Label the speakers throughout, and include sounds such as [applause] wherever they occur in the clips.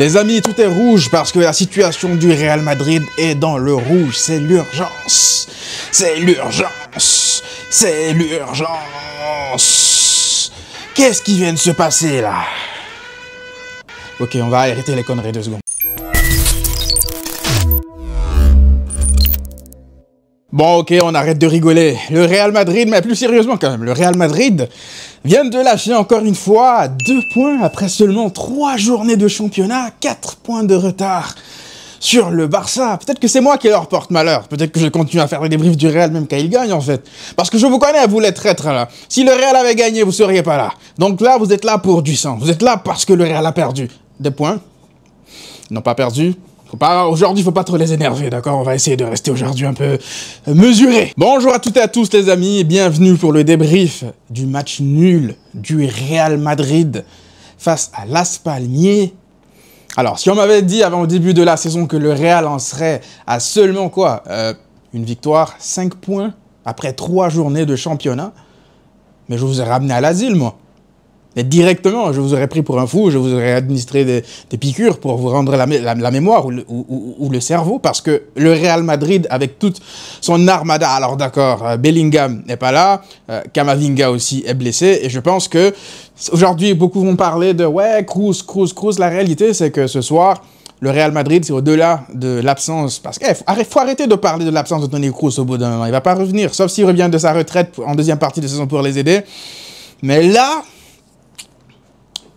Speaker 1: Les amis, tout est rouge parce que la situation du Real Madrid est dans le rouge. C'est l'urgence. C'est l'urgence. C'est l'urgence. Qu'est-ce qui vient de se passer là Ok, on va arrêter les conneries deux secondes. Bon, ok, on arrête de rigoler. Le Real Madrid, mais plus sérieusement quand même, le Real Madrid vient de lâcher encore une fois deux points après seulement trois journées de championnat, quatre points de retard sur le Barça. Peut-être que c'est moi qui leur porte malheur. Peut-être que je continue à faire des débriefs du Real même quand ils gagnent en fait. Parce que je vous connais, vous les traîtres là. Si le Real avait gagné, vous seriez pas là. Donc là, vous êtes là pour du sang. Vous êtes là parce que le Real a perdu. Des points Non, n'ont pas perdu il aujourd'hui, faut pas trop les énerver, d'accord On va essayer de rester aujourd'hui un peu euh, mesuré. Bonjour à toutes et à tous les amis et bienvenue pour le débrief du match nul du Real Madrid face à Las Alors, si on m'avait dit avant le début de la saison que le Real en serait à seulement quoi euh, Une victoire, 5 points après 3 journées de championnat. Mais je vous ai ramené à l'asile, moi. Mais directement, je vous aurais pris pour un fou, je vous aurais administré des, piqûres pour vous rendre la, mémoire ou le, cerveau, parce que le Real Madrid, avec toute son armada, alors d'accord, euh, Bellingham n'est pas là, euh, Kamavinga aussi est blessé, et je pense que aujourd'hui, beaucoup vont parler de « ouais, Cruz, Cruz, Cruz », la réalité, c'est que ce soir le Real Madrid, c'est au-delà de l'absence. Parce qu'il eh, faut, arrêter de parler de l'absence de Tony Cruz au bout d'un moment. Il va pas revenir, sauf s'il revient de sa retraite en deuxième partie de saison pour les aider. Mais là,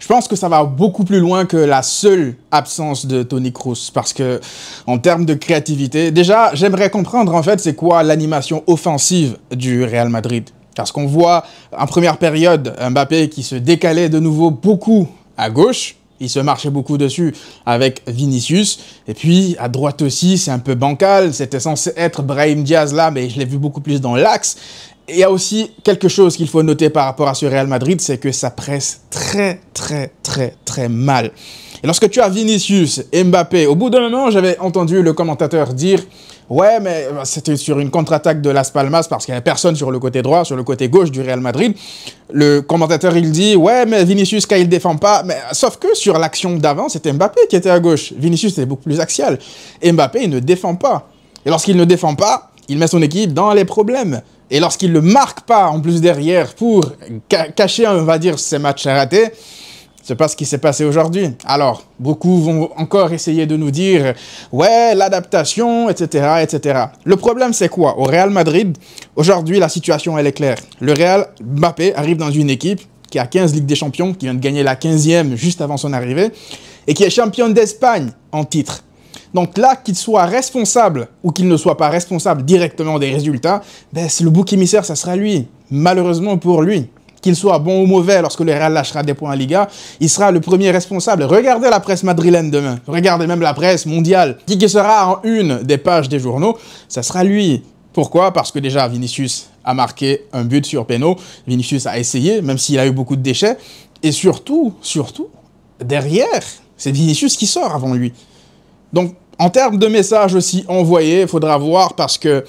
Speaker 1: je pense que ça va beaucoup plus loin que la seule absence de Tony Cruz parce que en termes de créativité, déjà, j'aimerais comprendre en fait c'est quoi l'animation offensive du Real Madrid. Parce qu'on voit en première période Mbappé qui se décalait de nouveau beaucoup à gauche, il se marchait beaucoup dessus avec Vinicius. Et puis, à droite aussi, c'est un peu bancal. C'était censé être Brahim Diaz là, mais je l'ai vu beaucoup plus dans l'axe il y a aussi quelque chose qu'il faut noter par rapport à ce Real Madrid, c'est que ça presse très, très, très, très mal. Et lorsque tu as Vinicius, Mbappé, au bout d'un moment, j'avais entendu le commentateur dire Ouais, mais c'était sur une contre-attaque de Las Palmas parce qu'il n'y avait personne sur le côté droit, sur le côté gauche du Real Madrid. Le commentateur, il dit Ouais, mais Vinicius, quand il défend pas. Mais, sauf que sur l'action d'avant, c'était Mbappé qui était à gauche. Vinicius était beaucoup plus axial. Mbappé, il ne défend pas. Et lorsqu'il ne défend pas, il met son équipe dans les problèmes. Et lorsqu'il ne le marque pas en plus derrière pour cacher, on va dire, ces matchs ratés, c'est pas ce qui s'est passé aujourd'hui. Alors, beaucoup vont encore essayer de nous dire ouais, l'adaptation, etc., etc. Le problème, c'est quoi Au Real Madrid, aujourd'hui, la situation, elle est claire. Le Real, Mbappé arrive dans une équipe qui a 15 Ligues des Champions, qui vient de gagner la 15e juste avant son arrivée, et qui est championne d'Espagne en titre. Donc là, qu'il soit responsable ou qu'il ne soit pas responsable directement des résultats, ben, le bouc émissaire, ça sera lui. Malheureusement pour lui. Qu'il soit bon ou mauvais lorsque le Real lâchera des points à Liga, il sera le premier responsable. Regardez la presse madrilène demain. Regardez même la presse mondiale. Qui sera en une des pages des journaux, ça sera lui. Pourquoi Parce que déjà, Vinicius a marqué un but sur Peno. Vinicius a essayé, même s'il a eu beaucoup de déchets. Et surtout, surtout, derrière, c'est Vinicius qui sort avant lui. Donc, en termes de messages aussi envoyés, faudra voir parce que,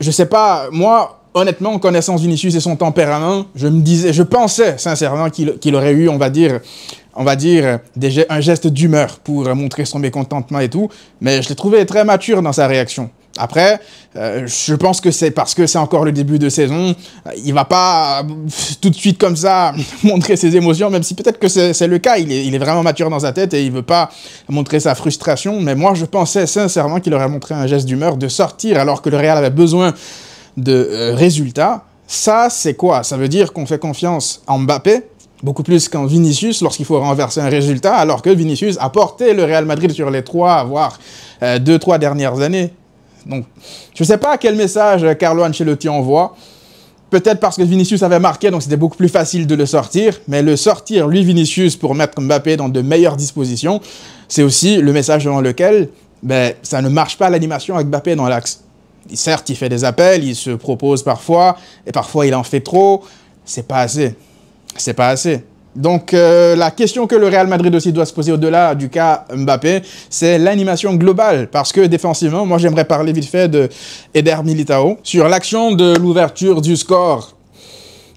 Speaker 1: je sais pas, moi, honnêtement, en connaissance Vinicius et son tempérament, je me disais, je pensais sincèrement qu'il aurait eu, on va dire, on va dire, un geste d'humeur pour montrer son mécontentement et tout, mais je l'ai trouvé très mature dans sa réaction. Après, euh, je pense que c'est parce que c'est encore le début de saison. Il va pas euh, tout de suite comme ça [laughs] montrer ses émotions, même si peut-être que c'est le cas. Il est, vraiment mature dans sa tête et il veut pas montrer sa frustration. Mais moi, je pensais sincèrement qu'il aurait montré un geste d'humeur de sortir alors que le Real avait besoin de euh, résultats. Ça, c'est quoi Ça veut dire qu'on fait confiance en Mbappé, beaucoup plus qu'en Vinicius lorsqu'il faut renverser un résultat, alors que Vinicius a porté le Real Madrid sur les trois, voire deux, trois dernières années. Donc, je ne sais pas quel message euh, Carlo Ancelotti envoie. Peut-être parce que Vinicius avait marqué, donc c'était beaucoup plus facile de le sortir. Mais le sortir, lui, Vinicius, pour mettre Mbappé dans de meilleures dispositions, c'est aussi le message dans lequel ben, ça ne marche pas l'animation avec Mbappé dans l'axe. Certes, il fait des appels, il se propose parfois, et parfois il en fait trop. C'est pas assez. C'est pas assez. Donc euh, la question que le Real Madrid aussi doit se poser au-delà du cas Mbappé, c'est l'animation globale. Parce que défensivement, moi j'aimerais parler vite fait de Eder Militao. Sur l'action de l'ouverture du score,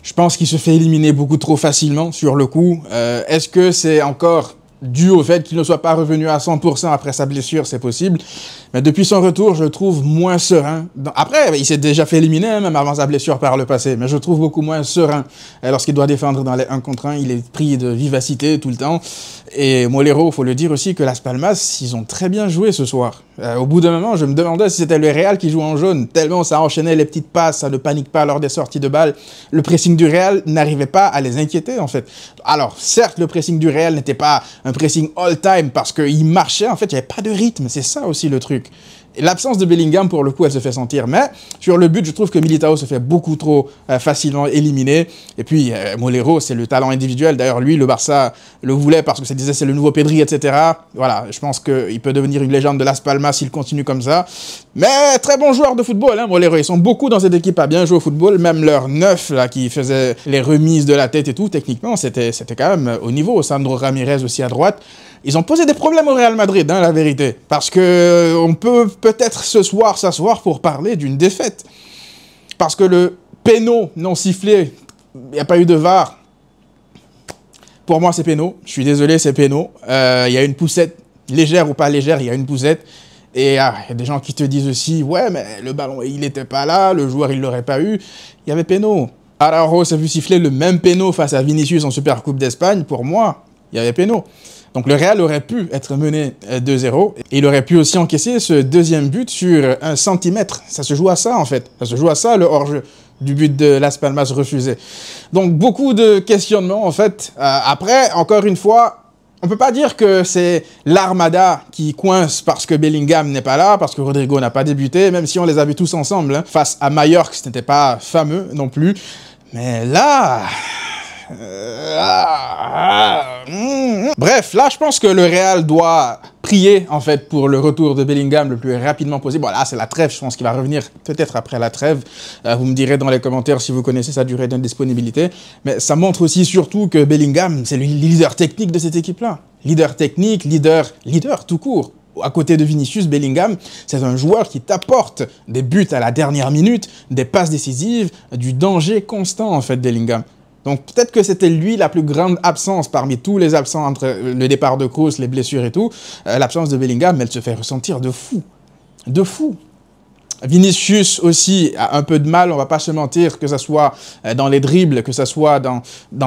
Speaker 1: je pense qu'il se fait éliminer beaucoup trop facilement sur le coup. Euh, est-ce que c'est encore dû au fait qu'il ne soit pas revenu à 100% après sa blessure, c'est possible. Mais depuis son retour, je trouve moins serein. Après, il s'est déjà fait éliminer, hein, même avant sa blessure par le passé, mais je trouve beaucoup moins serein. Euh, lorsqu'il doit défendre dans les 1 contre 1, il est pris de vivacité tout le temps. Et Molero, faut le dire aussi que Las Palmas, ils ont très bien joué ce soir. Euh, au bout d'un moment, je me demandais si c'était le Real qui jouait en jaune, tellement ça enchaînait les petites passes, ça ne panique pas lors des sorties de balles. Le pressing du Real n'arrivait pas à les inquiéter, en fait. Alors, certes, le pressing du Real n'était pas un pressing all-time parce qu'il marchait, en fait, il n'y avait pas de rythme, c'est ça aussi le truc. L'absence de Bellingham, pour le coup, elle se fait sentir. Mais sur le but, je trouve que Militao se fait beaucoup trop euh, facilement éliminer. Et puis, euh, Molero, c'est le talent individuel. D'ailleurs, lui, le Barça le voulait parce que ça disait c'est le nouveau Pedri, etc. Voilà, je pense qu'il peut devenir une légende de Las Palmas s'il continue comme ça. Mais très bon joueur de football, hein, Molero. Ils sont beaucoup dans cette équipe à bien jouer au football. Même leur neuf, là, qui faisait les remises de la tête et tout, techniquement, c'était quand même au niveau. Sandro Ramirez aussi à droite ils ont posé des problèmes au Real Madrid, hein, la vérité. Parce que euh, on peut peut-être ce soir s'asseoir pour parler d'une défaite. Parce que le péno non sifflé, il n'y a pas eu de VAR. Pour moi, c'est péno. Je suis désolé, c'est péno. Euh, il y a une poussette, légère ou pas légère, il y a une poussette. Et ah, il y a des gens qui te disent aussi, ouais, mais le ballon, il n'était pas là, le joueur, il l'aurait pas eu. Il y avait péno. Araujo s'est vu siffler le même péno face à Vinicius en Super Coupe d'Espagne. Pour moi, il y avait péno. Donc le Real aurait pu être mené 2-0 euh, et il aurait pu aussi encaisser ce deuxième but sur un centimètre. Ça se joue à ça en fait. Ça se joue à ça le hors-jeu du but de Las Palmas refusé. Donc beaucoup de questionnements en fait. Euh, après, encore une fois, on peut pas dire que c'est l'armada qui coince parce que Bellingham n'est pas là, parce que Rodrigo n'a pas débuté, même si on les avait tous ensemble. Hein. Face à Mallorca, ce n'était pas fameux non plus. Mais là, euh, ah, ah. Bref, là, je pense que le Real doit prier, en fait, pour le retour de Bellingham le plus rapidement possible. Bon, c'est la trêve, je pense qu'il va revenir peut-être après la trêve. Euh, vous me direz dans les commentaires si vous connaissez sa durée d'indisponibilité. Mais ça montre aussi, surtout, que Bellingham, c'est le leader technique de cette équipe-là. Leader technique, leader, leader tout court à côté de Vinicius, Bellingham, c'est un joueur qui t'apporte des buts à la dernière minute, des passes décisives, du danger constant en fait, Bellingham. Donc peut-être que c'était lui la plus grande absence parmi tous les absents entre le départ de Kroos, les blessures et tout. Euh, l'absence de Bellingham, mais elle se fait ressentir de fou. De fou. Vinicius aussi a un peu de mal, on va pas se mentir, que ce soit euh, dans les dribbles, que ce soit dans,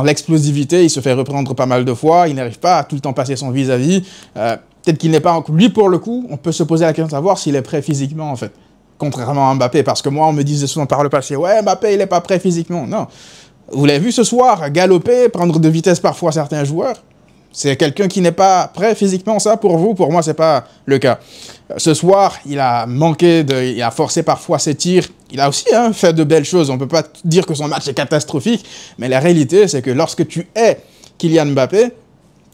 Speaker 1: l'explosivité, il se fait reprendre pas mal de fois, il n'arrive pas à tout le temps passer son vis-à-vis. Euh, peut-être qu'il n'est pas... Lui, pour le coup, on peut se poser la question de savoir s'il est prêt physiquement, en fait. Contrairement à Mbappé, parce que moi, on me disait souvent par le passé, « Ouais, Mbappé, il n'est pas prêt physiquement. » Non. Vous l'avez vu ce soir, galoper, prendre de vitesse parfois certains joueurs. C'est quelqu'un qui n'est pas prêt physiquement, ça pour vous, pour moi c'est pas le cas. Euh, ce soir, il a manqué, il a forcé parfois ses tirs. Il a aussi hein, fait de belles choses. On ne peut pas dire que son match est catastrophique, mais la réalité c'est que lorsque tu es Kylian Mbappé,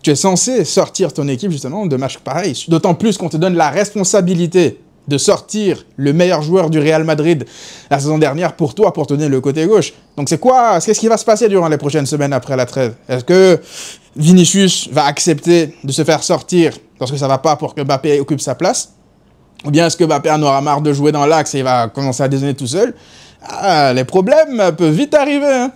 Speaker 1: tu es censé sortir ton équipe justement de matchs pareils. D'autant plus qu'on te donne la responsabilité de sortir le meilleur joueur du Real Madrid la saison dernière pour toi, pour tenir le côté gauche. Donc c'est quoi Qu'est-ce qui va se passer durant les prochaines semaines après la trêve Est-ce que Vinicius va accepter de se faire sortir parce que ça va pas pour que Mbappé occupe sa place Ou bien est-ce que Mbappé en aura marre de jouer dans l'axe et il va commencer à déjeuner tout seul ah, Les problèmes peuvent vite arriver. Hein.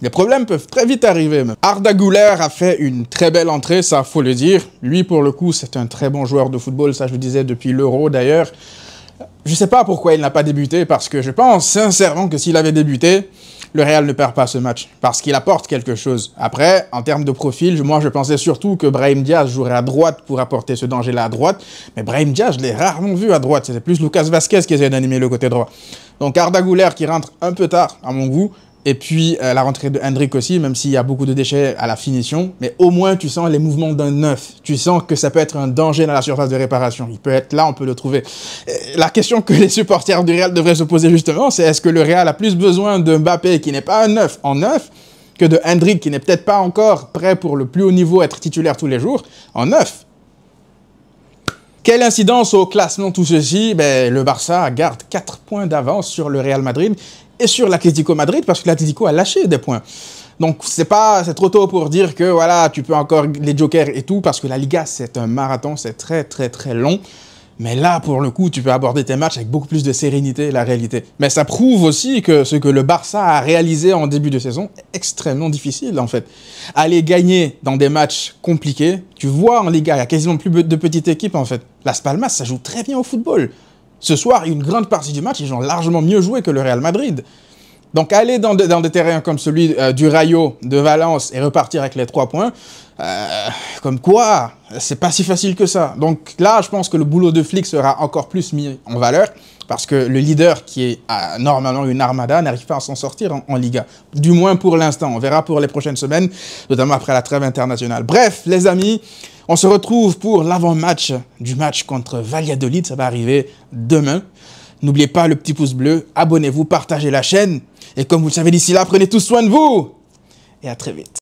Speaker 1: Les problèmes peuvent très vite arriver Arda Güler a fait une très belle entrée, ça faut le dire. Lui pour le coup c'est un très bon joueur de football, ça je le disais depuis l'Euro d'ailleurs. Je ne sais pas pourquoi il n'a pas débuté parce que je pense sincèrement que s'il avait débuté, le Real ne perd pas ce match parce qu'il apporte quelque chose. Après, en termes de profil, moi je pensais surtout que Brahim Diaz jouerait à droite pour apporter ce danger-là à droite, mais Brahim Diaz, je l'ai rarement vu à droite. C'était plus Lucas Vasquez qui essayait d'animer le côté droit. Donc Arda Güler qui rentre un peu tard à mon goût, et puis euh, la rentrée de Hendrick aussi, même s'il y a beaucoup de déchets à la finition, mais au moins tu sens les mouvements d'un neuf. Tu sens que ça peut être un danger dans la surface de réparation. Il peut être là, on peut le trouver. Euh, la question que les supporters du Real devraient se poser justement, c'est est-ce que le Real a plus besoin de Mbappé qui n'est pas un neuf en neuf que de Hendrick qui n'est peut-être pas encore prêt pour le plus haut niveau être titulaire tous les jours en neuf quelle incidence au classement tout ceci ben, Le Barça garde 4 points d'avance sur le Real Madrid et sur l'Atlético Madrid parce que l'Atlético a lâché des points. Donc c'est pas c'est trop tôt pour dire que voilà, tu peux encore les jokers et tout parce que la Liga c'est un marathon, c'est très très très long. Mais là, pour le coup, tu peux aborder tes matchs avec beaucoup plus de sérénité, la réalité. Mais ça prouve aussi que ce que le Barça a réalisé en début de saison est extrêmement difficile, en fait. Aller gagner dans des matchs compliqués, tu vois en Liga, il y a quasiment plus de petites équipes, en fait. La Spalmas, ça joue très bien au football. Ce soir, une grande partie du match, ils ont largement mieux joué que le Real Madrid. Donc aller dans, des terrains comme celui euh, du Rayo, de Valence, et repartir avec les trois points, euh, comme quoi, c'est pas si facile que ça. Donc là, je pense que le boulot de flic sera encore plus mis en valeur parce que le leader qui est normalement une armada n'arrive pas à s'en sortir en, Liga. Du moins pour l'instant. On verra pour les prochaines semaines, notamment après la trêve internationale. Bref, les amis, on se retrouve pour l'avant-match du match contre Valladolid. Ça va arriver demain. N'oubliez pas le petit pouce bleu, abonnez-vous, partagez la chaîne. Et comme vous le savez d'ici là, prenez tous soin de vous. Et à très vite.